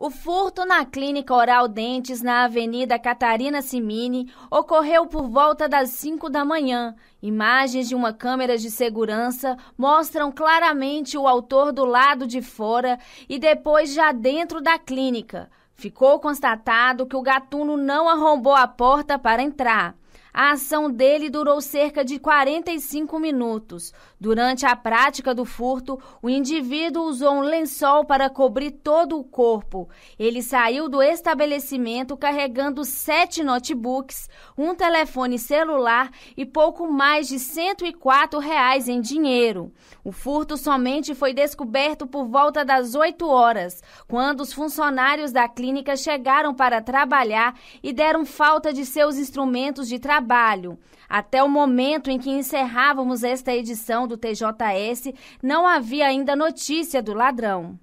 O furto na Clínica Oral Dentes, na Avenida Catarina Simini, ocorreu por volta das 5 da manhã. Imagens de uma câmera de segurança mostram claramente o autor do lado de fora e depois já dentro da clínica. Ficou constatado que o gatuno não arrombou a porta para entrar. A ação dele durou cerca de 45 minutos. Durante a prática do furto, o indivíduo usou um lençol para cobrir todo o corpo. Ele saiu do estabelecimento carregando sete notebooks, um telefone celular e pouco mais de R$ 104 reais em dinheiro. O furto somente foi descoberto por volta das 8 horas, quando os funcionários da clínica chegaram para trabalhar e deram falta de seus instrumentos de trabalho trabalho. Até o momento em que encerrávamos esta edição do TJS, não havia ainda notícia do ladrão.